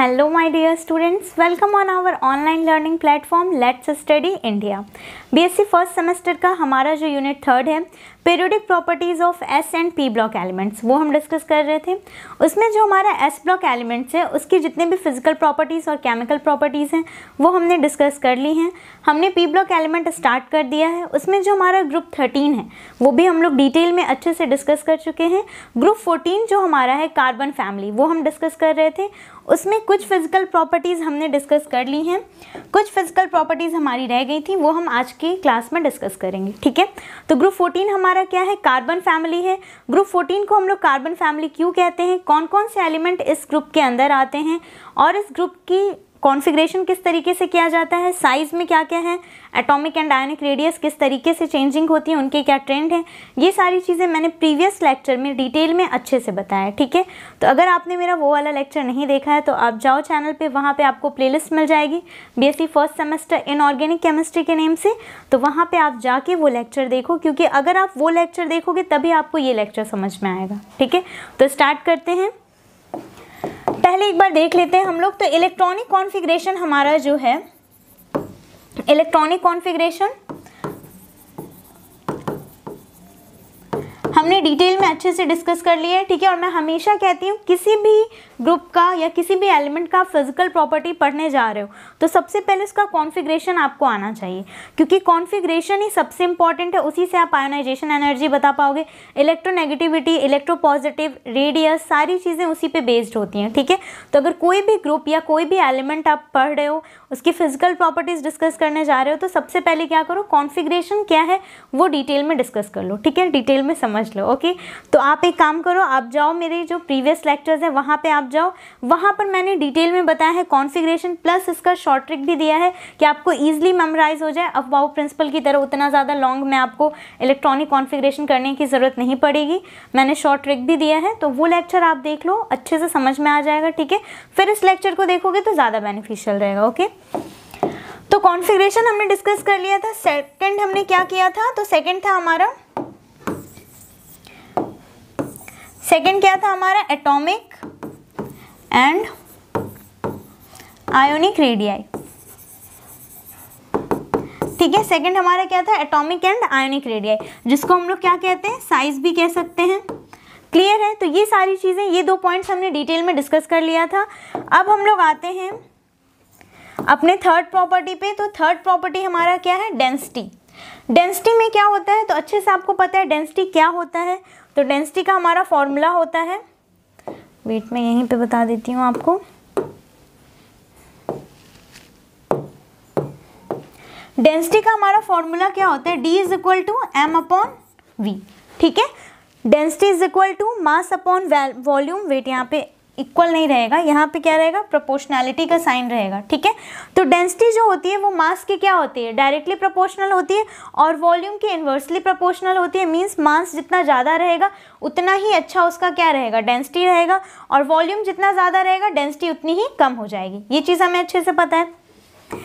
Hello my dear students, welcome on our online learning platform Let's Study India. BSc first semester का हमारा जो unit third है periodic properties of S and P block elements वो हम discuss कर रहे थे उसमें जो हमारा एस ब्लॉक एलिमेंट्स है उसकी जितने भी फिजिकल प्रॉपर्टीज़ और केमिकल प्रॉपर्टीज़ हैं वो हमने डिस्कस कर ली हैं हमने पी ब्लॉक एलिमेंट स्टार्ट कर दिया है उसमें जो हमारा ग्रुप थर्टीन है वो भी हम लोग डिटेल में अच्छे से डिस्कस कर चुके हैं ग्रुप फोर्टीन जो हमारा है कार्बन फैमिली वो हम डिस्कस कर रहे थे उसमें कुछ फिजिकल प्रॉपर्टीज़ हमने डिस्कस कर ली हैं कुछ फिजिकल प्रॉपर्टीज़ हमारी रह गई थी वो हम आज की क्लास में डिस्कस करेंगे ठीक है तो ग्रुप फोर्टीन हमारा क्या है कार्बन फैमिली है ग्रुप फोर्टीन को हम लोग कार्बन फैमिली क्यों कहते हैं कौन कौन से एलिमेंट इस ग्रुप के अंदर आते हैं और इस ग्रुप की कॉन्फ़िगरेशन किस तरीके से किया जाता है साइज़ में क्या क्या है एटॉमिक एंड आयनिक रेडियस किस तरीके से चेंजिंग होती है उनके क्या ट्रेंड हैं ये सारी चीज़ें मैंने प्रीवियस लेक्चर में डिटेल में अच्छे से बताया ठीक है तो अगर आपने मेरा वो वाला लेक्चर नहीं देखा है तो आप जाओ चैनल पर वहाँ पर आपको प्लेलिस्ट मिल जाएगी B first semester inorganic chemistry के नेम से तो वहाँ पर आप जाके वो लेक्चर देखो क्योंकि अगर आप वो लेक्चर देखोगे तभी आपको ये लेक्चर समझ में आएगा ठीक है तो स्टार्ट करते हैं पहले एक बार देख लेते हैं हम लोग तो इलेक्ट्रॉनिक कॉन्फ़िगरेशन हमारा जो है इलेक्ट्रॉनिक कॉन्फ़िगरेशन हमने डिटेल में अच्छे से डिस्कस कर लिया है ठीक है और मैं हमेशा कहती हूँ किसी भी ग्रुप का या किसी भी एलिमेंट का फिजिकल प्रॉपर्टी पढ़ने जा रहे हो तो सबसे पहले उसका कॉन्फिग्रेशन आपको आना चाहिए क्योंकि कॉन्फिग्रेशन ही सबसे इंपॉर्टेंट है उसी से आप आयोनाइजेशन एनर्जी बता पाओगे इलेक्ट्रोनेगेटिविटी इलेक्ट्रोपॉजिटिव रेडियस सारी चीज़ें उसी पर बेस्ड होती हैं ठीक है तो अगर कोई भी ग्रुप या कोई भी एलिमेंट आप पढ़ रहे हो उसकी फिजिकल प्रॉपर्टीज़ डिस्कस करने जा रहे हो तो सबसे पहले क्या करो कॉन्फिग्रेशन क्या है वो डिटेल में डिस्कस कर लो ठीक है डिटेल में समझ लो ओके तो आप एक काम करो आप जाओ मेरे जो प्रीवियस लेक्चर्स हैं वहाँ पर आप जाओ वहाँ पर मैंने डिटेल में बताया है कॉन्फिग्रेशन प्लस इसका शॉर्ट ट्रिक भी दिया है कि आपको ईजिली मेमोराइज हो जाए अफवाह प्रिंसिपल की तरह उतना ज़्यादा लॉन्ग में आपको इलेक्ट्रॉनिक कॉन्फिग्रेशन करने की ज़रूरत नहीं पड़ेगी मैंने शॉर्ट ट्रिक भी दिया है तो वो लेक्चर आप देख लो अच्छे से समझ में आ जाएगा ठीक है फिर इस लेक्चर को देखोगे तो ज़्यादा बेनिफिशियल रहेगा ओके तो कॉन्फ़िगरेशन हमने डिस्कस कर लिया था सेकंड हमने क्या किया था तो सेकंड था हमारा सेकंड क्या था हमारा एटॉमिक एंड आयोनिक रेडियाई ठीक है सेकंड हमारा क्या था एटॉमिक एंड आयोनिक रेडियाई जिसको हम लोग क्या कहते हैं साइज भी कह सकते हैं क्लियर है तो ये सारी चीज़ें ये दो पॉइंट्स हमने डिटेल में डिस्कस कर लिया था अब हम लोग आते हैं अपने थर्ड प्रॉपर्टी पे तो थर्ड प्रॉपर्टी हमारा क्या है डेंसिटी डेंसिटी में क्या होता है तो अच्छे से आपको पता है डेंसिटी क्या होता है तो डेंसिटी का हमारा फॉर्मूला होता है वेट मैं यहीं पे बता देती हूँ आपको डेंसिटी का हमारा फॉर्मूला क्या होता है D is equal to M upon V ठीक है density is equal to mass upon volume wait यहाँ पे इक्वल नहीं रहेगा यहाँ पे क्या रहेगा प्रोपोर्शनैलिटी का साइन रहेगा ठीक है तो डेंसिटी जो होती है वो मास की क्या होती है डायरेक्टली प्रोपोर्शनल होती है और वॉल्यूम की इन्वर्सली प्रोपोर्शनल होती है मीन्स मास जितना ज़्यादा रहेगा उतना ही अच्छा उसका क्या रहेगा डेंसिटी रहेगा और वॉल्यूम जितना ज़्यादा रहेगा डेंसिटी उतनी ही कम हो जाएगी ये चीज़ हमें अच्छे से पता है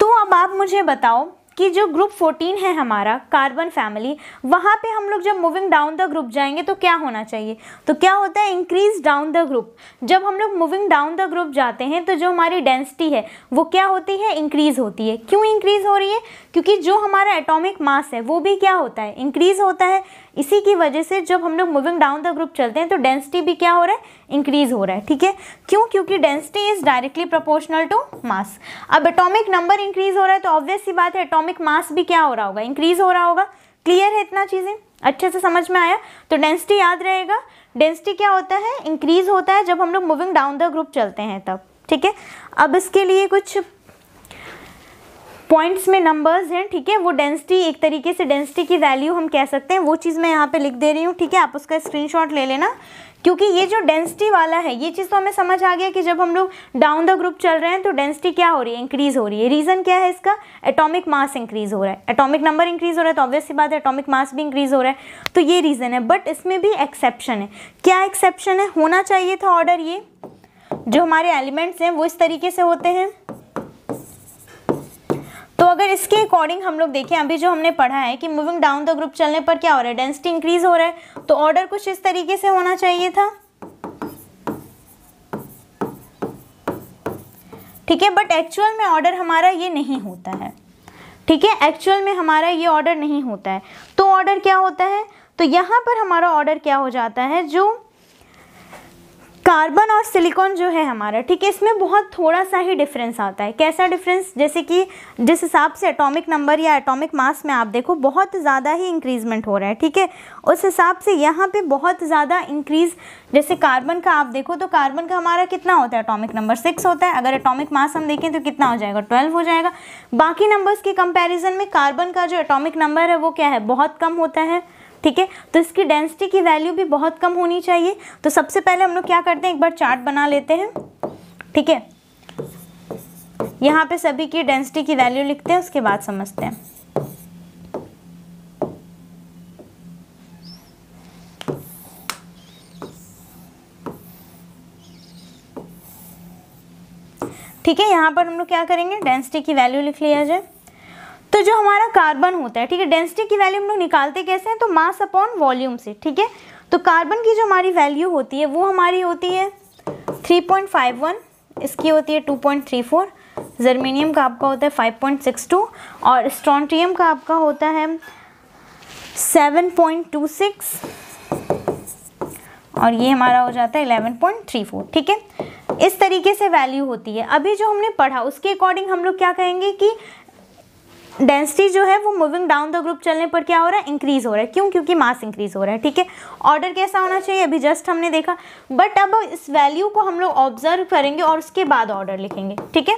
तो अब आप मुझे बताओ कि जो ग्रुप 14 है हमारा कार्बन फैमिली वहाँ पे हम लोग जब मूविंग डाउन द ग्रुप जाएंगे तो क्या होना चाहिए तो क्या होता है इंक्रीज डाउन द ग्रुप जब हम लोग मूविंग डाउन द ग्रुप जाते हैं तो जो हमारी डेंसिटी है वो क्या होती है इंक्रीज़ होती है क्यों इंक्रीज़ हो रही है क्योंकि जो हमारा एटोमिक मास है वो भी क्या होता है इंक्रीज़ होता है इसी की वजह से जब हम लोग मूविंग डाउन द ग्रुप चलते हैं तो डेंसिटी भी क्या हो रहा है इंक्रीज हो रहा है ठीक है क्यों क्योंकि density is directly proportional to mass अब एटॉमिक नंबर इंक्रीज हो रहा है तो ऑब्वियस सी बात है एटॉमिक मास भी क्या हो रहा होगा इंक्रीज हो रहा होगा क्लियर है इतना चीज़ें अच्छे से समझ में आया तो डेंसिटी याद रहेगा डेंसिटी क्या होता है इंक्रीज होता है जब हम लोग मूविंग डाउन द ग्रुप चलते हैं तब ठीक है अब इसके लिए कुछ पॉइंट्स में नंबर्स हैं ठीक है वो डेंसिटी एक तरीके से डेंसिटी की वैल्यू हम कह सकते हैं वो चीज़ मैं यहाँ पे लिख दे रही हूँ ठीक है आप उसका स्क्रीनशॉट ले लेना क्योंकि ये जो डेंसिटी वाला है ये चीज़ तो हमें समझ आ गया कि जब हम लोग डाउन द ग्रुप चल रहे हैं तो डेंसिटी क्या हो रही है इंक्रीज़ हो रही है रीज़न क्या है इसका एटॉमिक मास इंक्रीज़ हो रहा है एटॉमिक नंबर इंक्रीज़ हो रहा है तो ऑब्वियसली बात है एटॉमिक मास भी इंक्रीज़ हो रहा है तो ये रीज़न है बट इसमें भी एक्सेप्शन है क्या एक्सेप्शन है होना चाहिए था ऑर्डर ये जो हमारे एलिमेंट्स हैं वो इस तरीके से होते हैं अगर इसके अकॉर्डिंग हम लोग देखें अभी जो हमने पढ़ा है कि मूविंग डाउन द ग्रुप चलने पर क्या हो रहा है डेंसिटी इंक्रीज हो रहा है तो ऑर्डर कुछ इस तरीके से होना चाहिए था ठीक है बट एक्चुअल में ऑर्डर हमारा ये नहीं होता है ठीक है एक्चुअल में हमारा ये ऑर्डर नहीं होता है तो ऑर्डर क्या होता है तो यहाँ पर हमारा ऑर्डर क्या हो जाता है जो कार्बन और सिलिकॉन जो है हमारा ठीक है इसमें बहुत थोड़ा सा ही डिफरेंस आता है कैसा डिफरेंस जैसे कि जिस हिसाब से एटॉमिक नंबर या एटॉमिक मास में आप देखो बहुत ज़्यादा ही इंक्रीजमेंट हो रहा है ठीक है उस हिसाब से यहाँ पे बहुत ज़्यादा इंक्रीज जैसे कार्बन का आप देखो तो कार्बन का हमारा कितना होता है अटोमिक नंबर सिक्स होता है अगर अटोमिक मास हम देखें तो कितना हो जाएगा ट्वेल्व हो जाएगा बाकी नंबर्स के कंपेरिजन में कार्बन का जो अटोमिक नंबर है वो क्या है बहुत कम होता है ठीक है तो इसकी डेंसिटी की वैल्यू भी बहुत कम होनी चाहिए तो सबसे पहले हम लोग क्या करते हैं एक बार चार्ट बना लेते हैं ठीक है यहाँ पे सभी की डेंसिटी की वैल्यू लिखते हैं उसके बाद समझते हैं ठीक है यहाँ पर हम लोग क्या करेंगे डेंसिटी की वैल्यू लिख लिया जाए तो जो हमारा कार्बन होता है ठीक है डेंसिटी की वैल्यू हम लोग निकालते कैसे हैं तो मास अपॉन वॉल्यूम से ठीक है तो कार्बन की जो हमारी वैल्यू होती है वो हमारी होती है 3.51 इसकी होती है 2.34 पॉइंट जर्मेनियम का आपका होता है 5.62 और स्ट्रॉन्ट्रियम का आपका होता है 7.26 और ये हमारा हो जाता है 11.34 ठीक है इस तरीके से वैल्यू होती है अभी जो हमने पढ़ा उसके अकॉर्डिंग हम लोग क्या कहेंगे कि डेंसिटी जो है वो मूविंग डाउन द ग्रुप चलने पर क्या हो रहा है इंक्रीज हो रहा है क्यों क्योंकि मास इंक्रीज हो रहा है ठीक है ऑर्डर कैसा होना चाहिए अभी जस्ट हमने देखा बट अब इस वैल्यू को हम लोग ऑब्जर्व करेंगे और उसके बाद ऑर्डर लिखेंगे ठीक है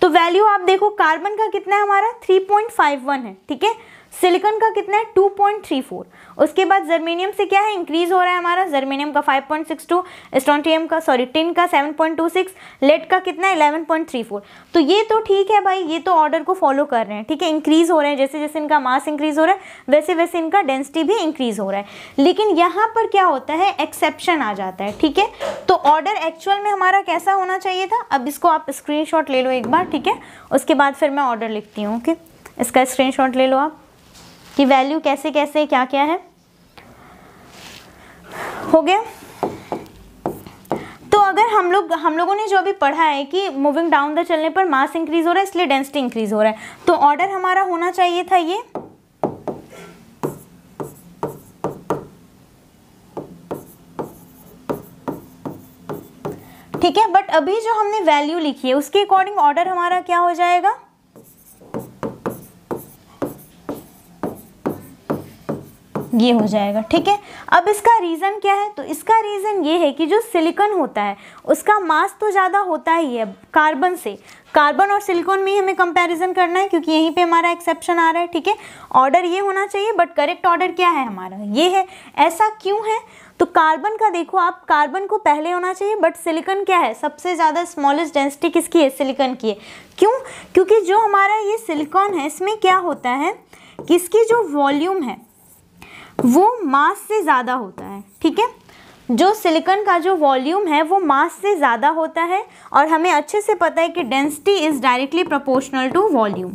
तो वैल्यू आप देखो कार्बन का कितना है हमारा थ्री है ठीक है सिलिकॉन का कितना है 2.34 उसके बाद जर्मेनियम से क्या है इंक्रीज हो रहा है हमारा जर्मेनियम का 5.62 एस्ट्रॉन्टियम का सॉरी टिन का 7.26 लेड का कितना है 11.34 तो ये तो ठीक है भाई ये तो ऑर्डर को फॉलो कर रहे हैं ठीक है इंक्रीज हो रहे हैं जैसे जैसे इनका मास इंक्रीज हो रहा है वैसे वैसे इनका डेंसिटी भी इंक्रीज हो रहा है लेकिन यहाँ पर क्या होता है एक्सेप्शन आ जाता है ठीक है तो ऑर्डर एक्चुअल में हमारा कैसा होना चाहिए था अब इसको आप स्क्रीन ले लो एक बार ठीक है उसके बाद फिर मैं ऑर्डर लिखती हूँ ओके इसका स्क्रीनशॉट ले लो आप कि वैल्यू कैसे कैसे क्या क्या है हो गया तो अगर हम लोग हम लोगों ने जो अभी पढ़ा है कि मूविंग डाउन द चलने पर मास इंक्रीज हो रहा है इसलिए डेंसिटी इंक्रीज हो रहा है तो ऑर्डर हमारा होना चाहिए था ये ठीक है बट अभी जो हमने वैल्यू लिखी है उसके अकॉर्डिंग ऑर्डर हमारा क्या हो जाएगा ये हो जाएगा ठीक है अब इसका रीज़न क्या है तो इसका रीज़न ये है कि जो सिलिकॉन होता है उसका मास तो ज़्यादा होता ही है कार्बन से कार्बन और सिलिकॉन में ही हमें कंपैरिजन करना है क्योंकि यहीं पे हमारा एक्सेप्शन आ रहा है ठीक है ऑर्डर ये होना चाहिए बट करेक्ट ऑर्डर क्या है हमारा ये है ऐसा क्यों है तो कार्बन का देखो आप कार्बन को पहले होना चाहिए बट सिलिकॉन क्या है सबसे ज़्यादा स्मॉलेस्ट डेंसिटी किसकी है सिलिकॉन की है क्यों क्योंकि जो हमारा ये सिलिकॉन है इसमें क्या होता है कि इसकी जो वॉल्यूम है वो मास से ज़्यादा होता है ठीक है जो सिलिकन का जो वॉल्यूम है वो मास से ज़्यादा होता है और हमें अच्छे से पता है कि density is directly proportional to volume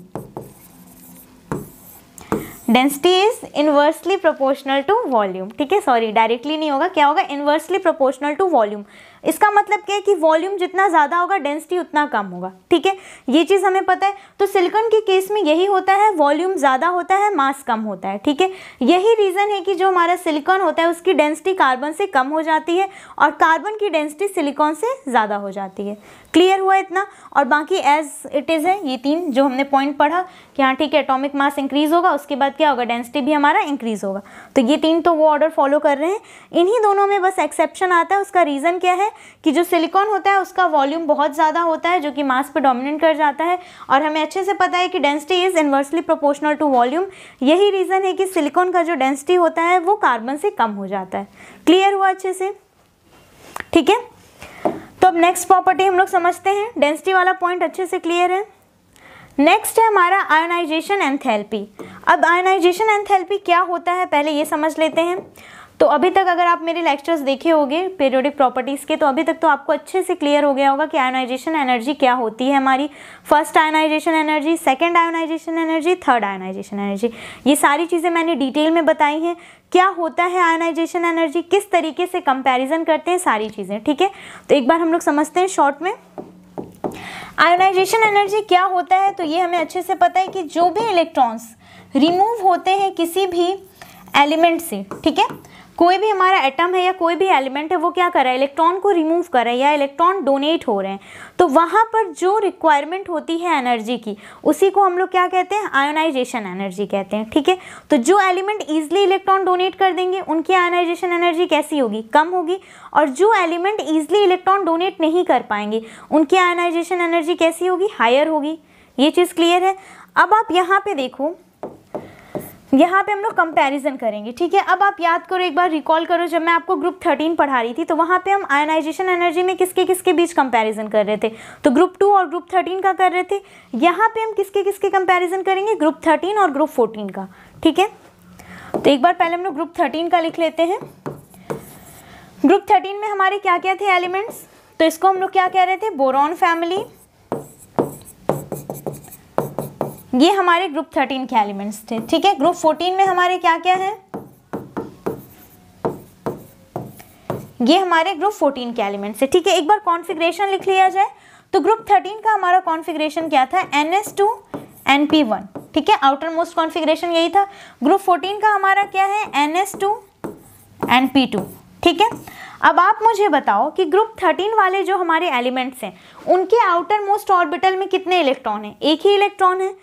density is inversely proportional to volume ठीक है सॉरी डायरेक्टली नहीं होगा क्या होगा इन्वर्सली प्रोपोर्शनल टू वॉल्यूम इसका मतलब क्या है कि वॉल्यूम जितना ज़्यादा होगा डेंसिटी उतना कम होगा ठीक है ये चीज़ हमें पता है तो सिलिकॉन के केस में यही होता है वॉल्यूम ज़्यादा होता है मास कम होता है ठीक है यही रीज़न है कि जो हमारा सिलिकॉन होता है उसकी डेंसिटी कार्बन से कम हो जाती है और कार्बन की डेंसिटी सिलिकॉन से ज़्यादा हो जाती है क्लियर हुआ इतना और बाकी एज इट इज़ है ये तीन जो हमने पॉइंट पढ़ा कि हाँ ठीक है एटॉमिक मास इंक्रीज़ होगा उसके बाद क्या होगा डेंसिटी भी हमारा इंक्रीज़ होगा तो ये तीन तो वो ऑर्डर फॉलो कर रहे हैं इन्हीं दोनों में बस एक्सेप्शन आता है उसका रीज़न क्या है कि जो सिलिकॉन होता है उसका वॉल्यूम बहुत ज़्यादा होता है जो कि मास पर डोमिनेट कर जाता है और हमें अच्छे से पता है कि density is inversely proportional to volume यही रीज़न है कि सिलिकॉन का जो डेंसिटी होता है वो कार्बन से कम हो जाता है क्लियर हुआ अच्छे से ठीक है तो अब नेक्स्ट प्रॉपर्टी हम लोग समझते हैं डेंसिटी वाला पॉइंट अच्छे से क्लियर है नेक्स्ट है हमारा आयोनाइजेशन एंथैल्पी अब आयोनाइजेशन एंथैल्पी क्या होता है पहले ये समझ लेते हैं तो अभी तक अगर आप मेरे लेक्चर्स देखे होंगे पीरियोडिक प्रॉपर्टीज़ के तो अभी तक तो आपको अच्छे से क्लियर हो गया होगा कि आयोनाइजेशन एनर्जी क्या होती है हमारी first ionization energy second ionization energy third ionization energy ये सारी चीज़ें मैंने डिटेल में बताई हैं क्या होता है आयोनाइजेशन एनर्जी किस तरीके से कंपेरिजन करते हैं सारी चीज़ें ठीक है तो एक बार हम लोग समझते हैं शॉर्ट में आयोनाइजेशन एनर्जी क्या होता है तो ये हमें अच्छे से पता है कि जो भी इलेक्ट्रॉन्स रिमूव होते हैं किसी भी एलिमेंट से ठीक है कोई भी हमारा एटम है या कोई भी एलिमेंट है वो क्या कर रहा है इलेक्ट्रॉन को रिमूव कर रहा है या इलेक्ट्रॉन डोनेट हो रहे हैं तो वहाँ पर जो रिक्वायरमेंट होती है एनर्जी की उसी को हम लोग क्या कहते हैं आयोनाइजेशन एनर्जी कहते हैं ठीक है तो जो एलिमेंट ईजिली इलेक्ट्रॉन डोनेट कर देंगे उनकी आयोनाइजेशन एनर्जी कैसी होगी कम होगी और जो एलिमेंट ईजिली इलेक्ट्रॉन डोनेट नहीं कर पाएंगे उनकी आयोनाइजेशन एनर्जी कैसी होगी हायर होगी ये चीज़ क्लियर है अब आप यहाँ पर देखो यहाँ पे हम लोग कंपैरिजन करेंगे ठीक है अब आप याद करो एक बार रिकॉल करो जब मैं आपको ग्रुप थर्टीन पढ़ा रही थी तो वहाँ पे हम आयनाइजेशन एनर्जी में किसके किसके बीच कंपैरिजन कर रहे थे तो ग्रुप टू और ग्रुप थर्टीन का कर रहे थे यहाँ पे हम किसके किसके कंपैरिजन करेंगे ग्रुप थर्टीन और ग्रुप फोर्टीन का ठीक है तो एक बार पहले हम लोग ग्रुप थर्टीन का लिख लेते हैं ग्रुप थर्टीन में हमारे क्या क्या थे एलिमेंट्स तो इसको हम लोग क्या कह रहे थे बोरॉन फैमिली ये हमारे ग्रुप थर्टीन के एलिमेंट्स थे ठीक है ग्रुप फोर्टीन में हमारे क्या क्या है ये हमारे ग्रुप फोर्टीन के एलिमेंट्स है ठीक है एक बार कॉन्फिग्रेशन लिख लिया जाए तो ग्रुप थर्टीन का हमारा कॉन्फिग्रेशन क्या था N S two N P one ठीक है आउटर मोस्ट कॉन्फिग्रेशन यही था ग्रुप फोर्टीन का हमारा क्या है N S two N P two ठीक है अब आप मुझे बताओ कि ग्रुप थर्टीन वाले जो हमारे एलिमेंट्स हैं उनके आउटर मोस्ट ऑर्बिटल में कितने इलेक्ट्रॉन हैं एक ही इलेक्ट्रॉन है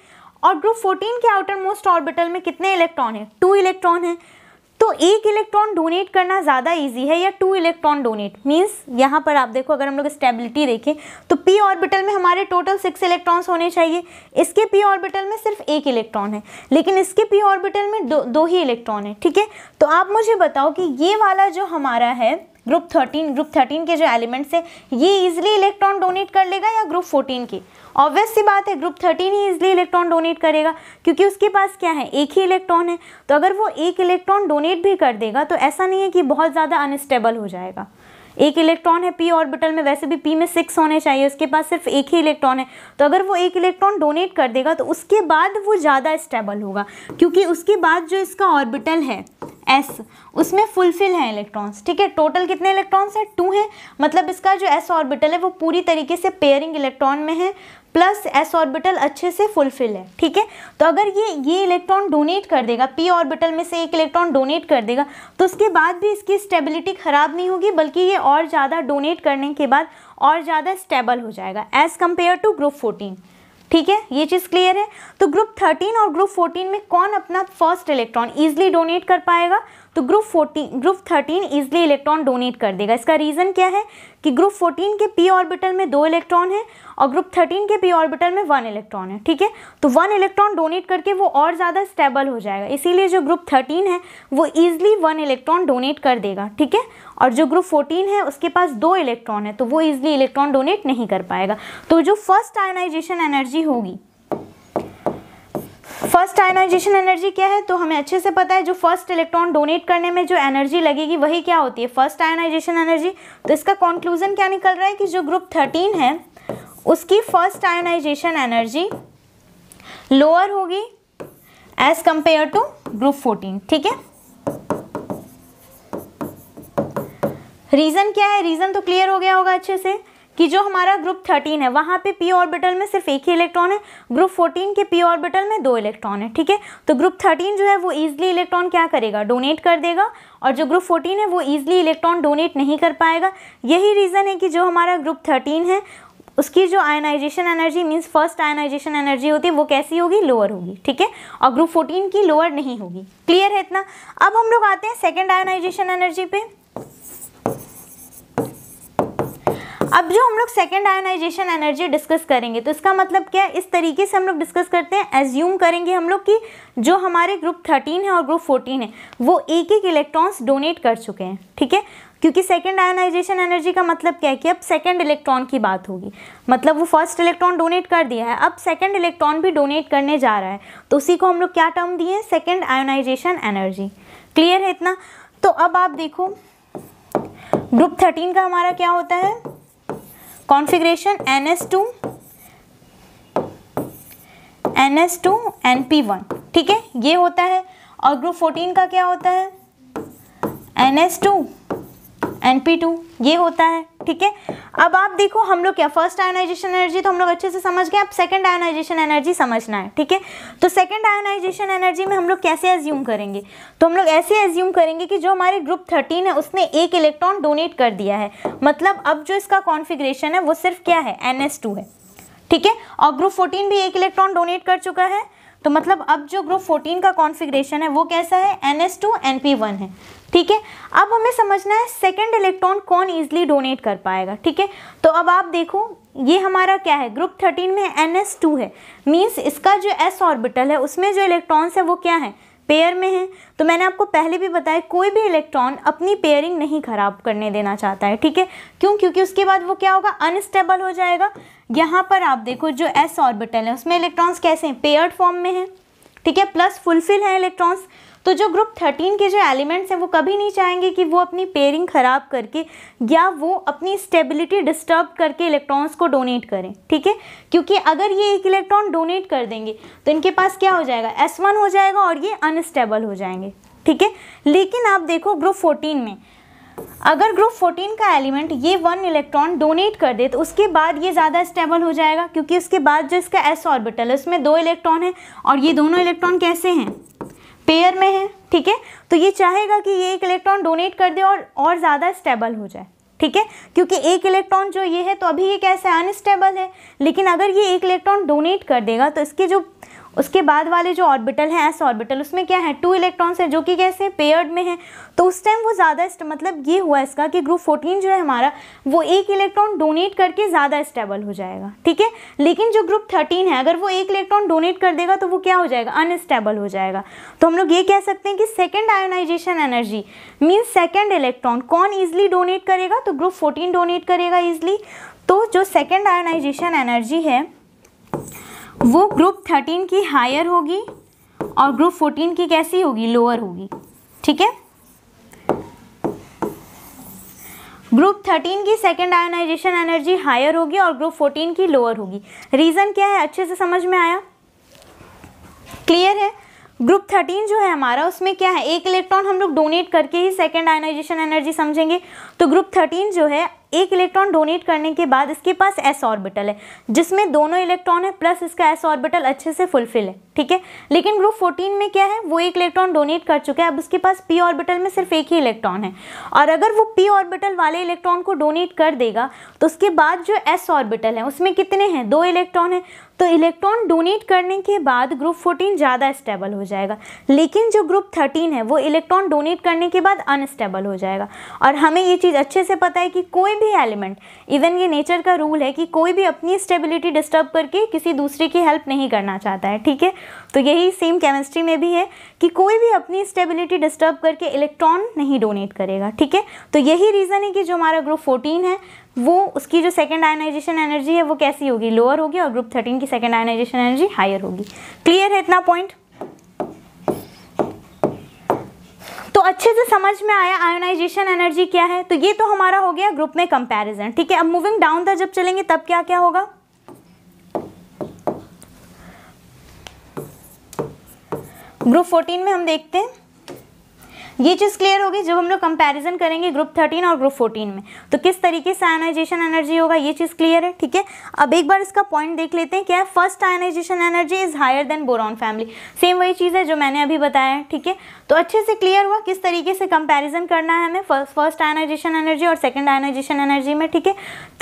और ग्रुप 14 के आउटर मोस्ट ऑर्बिटल में कितने इलेक्ट्रॉन हैं टू इलेक्ट्रॉन हैं तो एक इलेक्ट्रॉन डोनेट करना ज़्यादा इजी है या टू इलेक्ट्रॉन डोनेट मींस यहाँ पर आप देखो अगर हम लोग स्टेबिलिटी देखें तो पी ऑर्बिटल में हमारे टोटल सिक्स इलेक्ट्रॉन्स होने चाहिए इसके पी ऑर्बिटल में सिर्फ एक इलेक्ट्रॉन है लेकिन इसके पी ऑर्बिटल में दो दो ही इलेक्ट्रॉन है ठीक है तो आप मुझे बताओ कि ये वाला जो हमारा है ग्रुप थर्टीन ग्रुप थर्टीन के जो एलिमेंट्स है ये इजिली इलेक्ट्रॉन डोनेट कर लेगा या ग्रुप फोर्टीन के ऑब्वियस सी बात है ग्रुप थर्टीन ही इजिली इलेक्ट्रॉन डोनेट करेगा क्योंकि उसके पास क्या है एक ही इलेक्ट्रॉन है तो अगर वो एक इलेक्ट्रॉन डोनेट भी कर देगा तो ऐसा नहीं है कि बहुत ज़्यादा अनस्टेबल हो जाएगा एक इलेक्ट्रॉन है पी ऑर्बिटल में वैसे भी पी में सिक्स होने चाहिए उसके पास सिर्फ एक ही इलेक्ट्रॉन है तो अगर वो एक इलेक्ट्रॉन डोनेट कर देगा तो उसके बाद वो ज़्यादा स्टेबल होगा क्योंकि उसके बाद जो इसका ऑर्बिटल है एस उसमें फुलफिल हैं इलेक्ट्रॉन्स ठीक है टोटल कितने इलेक्ट्रॉन्स हैं टू हैं मतलब इसका जो एस ऑर्बिटल है वो पूरी तरीके से पेयरिंग इलेक्ट्रॉन में है प्लस एस ऑर्बिटल अच्छे से फुलफिल है ठीक है तो अगर ये ये इलेक्ट्रॉन डोनेट कर देगा पी ऑर्बिटल में से एक इलेक्ट्रॉन डोनेट कर देगा तो उसके बाद भी इसकी स्टेबिलिटी ख़राब नहीं होगी बल्कि ये और ज़्यादा डोनेट करने के बाद और ज़्यादा स्टेबल हो जाएगा as compare to group fourteen ठीक है ये चीज़ क्लियर है तो ग्रुप थर्टीन और ग्रुप फोर्टीन में कौन अपना फर्स्ट इलेक्ट्रॉन ईजिली डोनेट कर पाएगा तो group fourteen group thirteen easily electron donate कर देगा इसका रीज़न क्या है कि ग्रुप फोर्टीन के पी ऑर्बिटल में दो इलेक्ट्रॉन है और ग्रुप थर्टीन के पी ऑर्बिटल में वन इलेक्ट्रॉन है ठीक है तो वन इलेक्ट्रॉन डोनेट करके वो और ज़्यादा स्टेबल हो जाएगा इसीलिए जो ग्रुप थर्टीन है वो ईजिली वन इलेक्ट्रॉन डोनेट कर देगा ठीक है और जो ग्रुप फोर्टीन है उसके पास दो इलेक्ट्रॉन है तो वो ईजिली इलेक्ट्रॉन डोनेट नहीं कर पाएगा तो जो फर्स्ट आयोनाइजेशन एनर्जी होगी फर्स्ट आयोनाइजेशन एनर्जी क्या है तो हमें अच्छे से पता है जो फर्स्ट इलेक्ट्रॉन डोनेट करने में जो एनर्जी लगेगी वही क्या होती है फर्स्ट आयोनाइजेशन एनर्जी तो इसका कॉन्क्लूजन क्या निकल रहा है कि जो ग्रुप थर्टीन है उसकी फर्स्ट आयोनाइजेशन एनर्जी लोअर होगी as compare to group fourteen ठीक है रीज़न क्या है रीज़न तो क्लियर हो गया होगा अच्छे से कि जो हमारा ग्रुप थर्टीन है वहाँ पे पी ऑर्बिटल में सिर्फ एक ही इलेक्ट्रॉन है ग्रुप फोर्टीन के पी ऑर्बिटल में दो इलेक्ट्रॉन है ठीक है तो ग्रुप थर्टीन जो है वो ईजिली इलेक्ट्रॉन क्या करेगा डोनेट कर देगा और जो ग्रुप फोर्टीन है वो ईजिली इलेक्ट्रॉन डोनेट नहीं कर पाएगा यही रीज़न है कि जो हमारा ग्रुप थर्टीन है उसकी जो ionization energy means first ionization energy होती है वो कैसी होगी लोअर होगी ठीक है और ग्रुप फोर्टीन की लोअर नहीं होगी क्लियर है इतना अब हम लोग आते हैं सेकेंड आयनाइजेशन एनर्जी पर अब जो हम लोग सेकेंड आयोनाइजेशन एनर्जी डिस्कस करेंगे तो इसका मतलब क्या है इस तरीके से हम लोग डिस्कस करते हैं एज्यूम करेंगे हम लोग कि जो हमारे ग्रुप थर्टीन है और ग्रुप फोर्टीन है वो एक एक इलेक्ट्रॉन्स डोनेट कर चुके हैं ठीक है क्योंकि सेकेंड आयोनाइजेशन एनर्जी का मतलब क्या है कि अब सेकेंड इलेक्ट्रॉन की बात होगी मतलब वो फर्स्ट इलेक्ट्रॉन डोनेट कर दिया है अब सेकेंड इलेक्ट्रॉन भी डोनेट करने जा रहा है तो उसी को हम लोग क्या टर्म दिए सेकेंड आयोनाइजेशन एनर्जी क्लियर है इतना तो अब आप देखो ग्रुप थर्टीन का हमारा क्या होता है configuration N S two N S two N P one ठीक है ये होता है और ग्रुप फोर्टीन का क्या होता है N S two N P two ये होता है ठीक है अब आप देखो हम लोग क्या फर्स्ट आयोनाइजेशन एनर्जी तो हम लोग अच्छे से समझ गए अब सेकंड आयोनाइजेशन एनर्जी समझना है ठीक है तो सेकंड आयोनाइजेशन एनर्जी में हम लोग कैसे एज्यूम करेंगे तो हम लोग ऐसे एज्यूम करेंगे कि जो हमारे ग्रुप थर्टीन है उसने एक इलेक्ट्रॉन डोनेट कर दिया है मतलब अब जो इसका कॉन्फिग्रेशन है वो सिर्फ क्या है एन है ठीक है और ग्रुप फोर्टीन भी एक इलेक्ट्रॉन डोनेट कर चुका है तो मतलब अब जो ग्रुप 14 का कॉन्फ़िगरेशन है वो कैसा है एन एस है ठीक है अब हमें समझना है सेकेंड इलेक्ट्रॉन कौन ईजिली डोनेट कर पाएगा ठीक है तो अब आप देखो ये हमारा क्या है ग्रुप थर्टीन में एन एस टू है मीन्स इसका जो एस ऑर्बिटल है उसमें जो इलेक्ट्रॉन्स है वो क्या है पेयर में है तो मैंने आपको पहले भी बताया कोई भी इलेक्ट्रॉन अपनी पेयरिंग नहीं खराब करने देना चाहता है ठीक है क्यों क्योंकि उसके बाद वो क्या होगा अनस्टेबल हो जाएगा यहाँ पर आप देखो जो एस ऑर्बिटल है उसमें इलेक्ट्रॉन्स कैसे हैं पेयर्ड फॉर्म में है ठीक है प्लस फुलफिल है इलेक्ट्रॉन्स तो जो ग्रुप थर्टीन के जो एलिमेंट्स हैं वो कभी नहीं चाहेंगे कि वो अपनी पेयरिंग ख़राब करके या वो अपनी स्टेबिलिटी डिस्टर्ब करके इलेक्ट्रॉन्स को डोनेट करें ठीक है क्योंकि अगर ये एक इलेक्ट्रॉन डोनेट कर देंगे तो इनके पास क्या हो जाएगा एस हो जाएगा और ये अनस्टेबल हो जाएंगे ठीक है लेकिन आप देखो ग्रुप फोर्टीन में अगर ग्रुप 14 का एलिमेंट ये वन इलेक्ट्रॉन डोनेट कर दे तो उसके बाद ये ज़्यादा स्टेबल हो जाएगा क्योंकि उसके बाद जो इसका एस ऑर्बिटल है उसमें दो इलेक्ट्रॉन है और ये दोनों इलेक्ट्रॉन कैसे हैं पेयर में है ठीक है तो ये चाहेगा कि ये एक इलेक्ट्रॉन डोनेट कर दे और और ज़्यादा स्टेबल हो जाए ठीक है क्योंकि एक इलेक्ट्रॉन जो ये है तो अभी ये कैसे अनस्टेबल है लेकिन अगर ये एक इलेक्ट्रॉन डोनेट कर देगा तो इसके जो उसके बाद वाले जो ऑर्बिटल हैं एस ऑर्बिटल उसमें क्या है टू इलेक्ट्रॉन्स हैं जो कि कैसे पेयर्ड में हैं तो उस टाइम वो ज़्यादा मतलब ये हुआ इसका कि ग्रुप फोर्टीन जो है हमारा वो एक इलेक्ट्रॉन डोनेट करके ज़्यादा स्टेबल हो जाएगा ठीक है लेकिन जो ग्रुप थर्टीन है अगर वो एक इलेक्ट्रॉन डोनेट कर देगा तो वो क्या हो जाएगा अनस्टेबल हो जाएगा तो हम लोग ये कह सकते हैं कि second ionization energy means second electron कौन ईजिली डोनेट करेगा तो ग्रुप फोर्टीन डोनेट करेगा ईजिली तो जो सेकेंड आयोनाइजेशन एनर्जी है वो ग्रुप थर्टीन की हायर होगी और ग्रुप फोर्टीन की कैसी होगी लोअर होगी ठीक है ग्रुप थर्टीन की सेकेंड आयोनाइजेशन एनर्जी हायर होगी और ग्रुप फोर्टीन की लोअर होगी रीज़न क्या है अच्छे से समझ में आया क्लियर है ग्रुप थर्टीन जो है हमारा उसमें क्या है एक इलेक्ट्रॉन हम लोग डोनेट करके ही सेकेंड आयनाइजेशन एनर्जी समझेंगे तो ग्रुप थर्टीन जो है एक इलेक्ट्रॉन डोनेट करने के बाद इसके पास एस ऑर्बिटल है जिसमें दोनों इलेक्ट्रॉन है प्लस इसका एस ऑर्बिटल अच्छे से फुलफिल है ठीक है लेकिन ग्रुप 14 में क्या है वो एक इलेक्ट्रॉन डोनेट कर चुका है अब उसके पास पी ऑर्बिटल में सिर्फ एक ही इलेक्ट्रॉन है और अगर वो पी ऑर्बिटल वाले इलेक्ट्रॉन को डोनेट कर देगा तो उसके बाद जो एस ऑर्बिटल है उसमें कितने हैं दो इलेक्ट्रॉन है तो इलेक्ट्रॉन डोनेट करने के बाद ग्रुप 14 ज़्यादा स्टेबल हो जाएगा लेकिन जो ग्रुप 13 है वो इलेक्ट्रॉन डोनेट करने के बाद अनस्टेबल हो जाएगा और हमें ये चीज़ अच्छे से पता है कि कोई भी एलिमेंट इवन ये नेचर का रूल है कि कोई भी अपनी स्टेबिलिटी डिस्टर्ब करके किसी दूसरे की हेल्प नहीं करना चाहता है ठीक है तो यही सेम केमिस्ट्री में भी है कि कोई भी अपनी स्टेबिलिटी डिस्टर्ब करके इलेक्ट्रॉन नहीं डोनेट करेगा ठीक है तो यही रीज़न है कि जो हमारा ग्रुप फोर्टीन है वो उसकी जो सेकेंड आयनाइजेशन एनर्जी है वो कैसी होगी लोअर होगी और ग्रुप थर्टीन की सेकेंड आयनाइजेशन एनर्जी हायर होगी क्लियर है इतना पॉइंट तो अच्छे से समझ में आया आयोनाइजेशन एनर्जी क्या है तो ये तो हमारा हो गया ग्रुप में कंपैरिजन ठीक है अब मूविंग डाउन तक जब चलेंगे तब क्या क्या होगा ग्रुप 14 में हम देखते हैं ये चीज़ क्लियर होगी जब हम लोग कंपैरिजन करेंगे ग्रुप थर्टीन और ग्रुप फोर्टीन में तो किस तरीके से आयनाइजेशन एनर्जी होगा ये चीज़ क्लियर है ठीक है अब एक बार इसका पॉइंट देख लेते हैं क्या है first ionization energy is higher than boron family same वही चीज़ है जो मैंने अभी बताया है ठीक है तो अच्छे से क्लियर हुआ किस तरीके से कंपेरिजन करना है हमें फर्स्ट आयनाइजेशन एनर्जी और सेकेंड आयनाइजेशन एनर्जी में ठीक है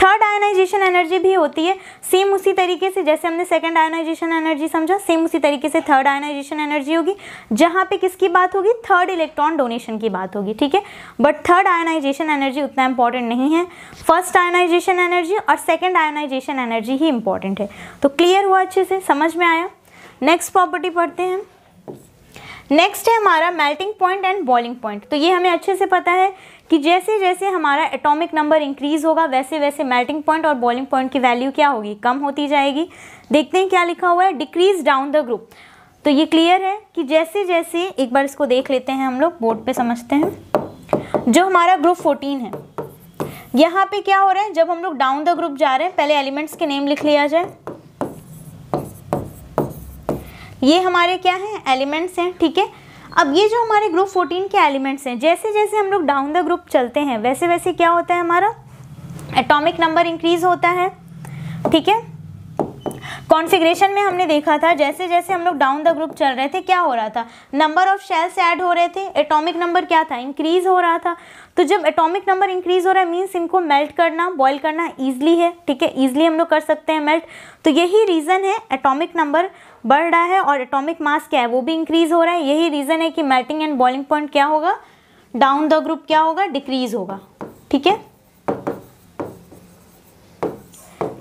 थर्ड आयनाइजेशन एनर्जी भी होती है सेम उसी तरीके से जैसे हमने सेकेंड आयनाइजेशन एनर्जी समझा सेम उसी तरीके से थर्ड आयनाइजेशन एनर्जी होगी जहाँ पे किसकी बात होगी थर्ड इलेक्ट्रॉन डोनेशन की बात होगी ठीक है बट थर्ड आयोनाइजेशन एनर्जी उतना इंपॉर्टेंट नहीं है फर्स्ट आयोनाइजेशन एनर्जी और सेकेंड आयोनाइजेशन एनर्जी ही इंपॉर्टेंट है तो क्लियर हुआ अच्छे से समझ में आया नेक्स्ट प्रॉपर्टी पढ़ते हैं नेक्स्ट है हमारा melting point and boiling point तो ये हमें अच्छे से पता है कि जैसे जैसे हमारा एटॉमिक नंबर इंक्रीज होगा वैसे वैसे मेल्टिंग पॉइंट और बॉइलिंग पॉइंट की वैल्यू क्या होगी कम होती जाएगी देखते हैं क्या लिखा हुआ है डिक्रीज डाउन द ग्रुप तो ये क्लियर है कि जैसे जैसे एक बार इसको देख लेते हैं हम लोग बोर्ड पे समझते हैं जो हमारा ग्रुप फोर्टीन है यहाँ पे क्या हो रहा है जब हम लोग डाउन द ग्रुप जा रहे हैं पहले एलिमेंट्स के नेम लिख लिया जाए ये हमारे क्या हैं एलिमेंट्स हैं ठीक है अब ये जो हमारे ग्रुप 14 के एलिमेंट्स हैं जैसे जैसे हम लोग डाउन द ग्रुप चलते हैं वैसे वैसे क्या होता है हमारा एटॉमिक नंबर इंक्रीज होता है ठीक है कॉन्फ़िगरेशन में हमने देखा था जैसे जैसे हम लोग डाउन द ग्रुप चल रहे थे क्या हो रहा था नंबर ऑफ शेल्स ऐड हो रहे थे एटॉमिक नंबर क्या था इंक्रीज़ हो रहा था तो जब एटॉमिक नंबर इंक्रीज़ हो रहा है मीन्स इनको मेल्ट करना बॉयल करना ईजिली है ठीक है ईजिली हम लोग कर सकते हैं मेल्ट तो यही रीज़न है एटॉमिक नंबर बढ़ रहा है और एटॉमिक मास क्या है वो भी इंक्रीज़ हो रहा है यही रीज़न है कि मेल्टिंग एंड बॉइलिंग पॉइंट क्या होगा डाउन द ग्रुप क्या होगा डिक्रीज़ होगा ठीक है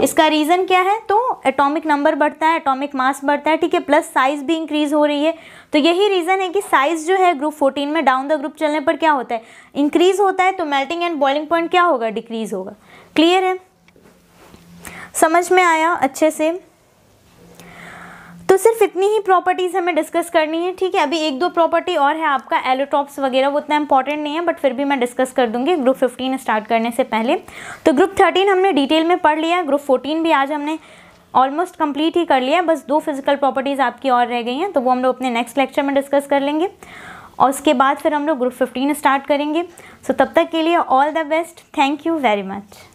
इसका रीज़न क्या है तो एटॉमिक नंबर बढ़ता है एटॉमिक मास बढ़ता है ठीक है प्लस साइज़ भी इंक्रीज़ हो रही है तो यही रीज़न है कि साइज़ जो है ग्रुप फोर्टीन में डाउन द ग्रुप चलने पर क्या होता है इंक्रीज़ होता है तो मेल्टिंग एंड बॉइलिंग पॉइंट क्या होगा डिक्रीज़ होगा क्लियर है समझ में आया अच्छे से तो सिर्फ इतनी ही प्रॉपर्टीज़ हमें डिस्कस करनी है ठीक है अभी एक दो प्रॉपर्टी और है आपका एलोटॉप्स वगैरह वो उतना इंपॉर्टेंट नहीं है बट फिर भी मैं डिस्कस कर दूंगी ग्रुप फिफ्टीन स्टार्ट करने से पहले तो ग्रुप थर्टीन हमने डिटेल में पढ़ लिया ग्रुप फोर्टीन भी आज हमने ऑलमोस्ट कम्प्लीट ही कर लिया बस दो फिजिकल प्रॉपर्टीज़ आपकी और रह गई हैं तो वो हम लोग अपने नेक्स्ट लेक्चर में डिस्कस कर लेंगे और उसके बाद फिर हम लोग ग्रुप फिफ्टीन स्टार्ट करेंगे सो तब तक के लिए all the best thank you very much